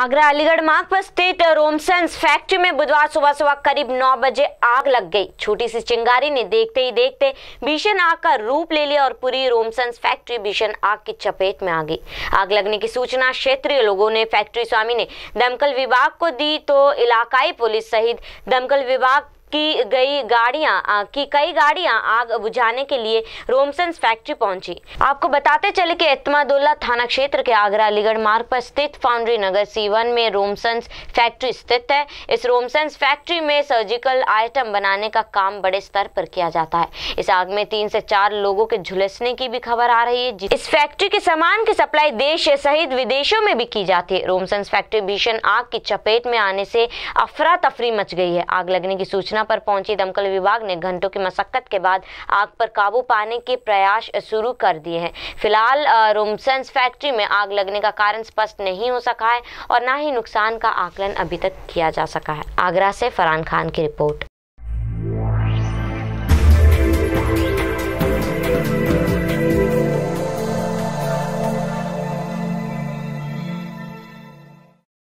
आगरा अलीगढ़ मार्ग पर स्थित रोमसेंस फैक्ट्री में बुधवार सुबह सुबह करीब 9 बजे आग लग गई छोटी सी चिंगारी ने देखते ही देखते भीषण आग का रूप ले लिया और पूरी रोमसेंस फैक्ट्री भीषण आग की चपेट में आ गई आग लगने की सूचना क्षेत्रीय लोगों ने फैक्ट्री स्वामी ने दमकल विभाग को दी तो इलाकाई पुलिस सहित दमकल विभाग की गई गाड़ियां की कई गाड़ियां आग बुझाने के लिए रोमसन फैक्ट्री पहुंची आपको बताते चले कि एतमादुल्ला थाना क्षेत्र के आगरा अलीगढ़ मार्ग पर स्थित फाउंड्री नगर सीवन में रोमसन फैक्ट्री स्थित है इस रोमसन फैक्ट्री में सर्जिकल आइटम बनाने का काम बड़े स्तर पर किया जाता है इस आग में तीन से चार लोगों के झुलसने की भी खबर आ रही है इस फैक्ट्री के सामान की सप्लाई देश सहित विदेशों में भी की जाती है रोमसन फैक्ट्री भीषण आग की चपेट में आने से अफरा तफरी मच गई है आग लगने की सूचना घटना पर पहुंची दमकल विभाग ने घंटों की मशक्कत के बाद आग पर काबू पाने के प्रयास शुरू कर दिए हैं फिलहाल रोमसेंस फैक्ट्री में आग लगने का कारण स्पष्ट नहीं हो सका है और ना ही नुकसान का आकलन अभी तक किया जा सका है आगरा से फरहान खान की रिपोर्ट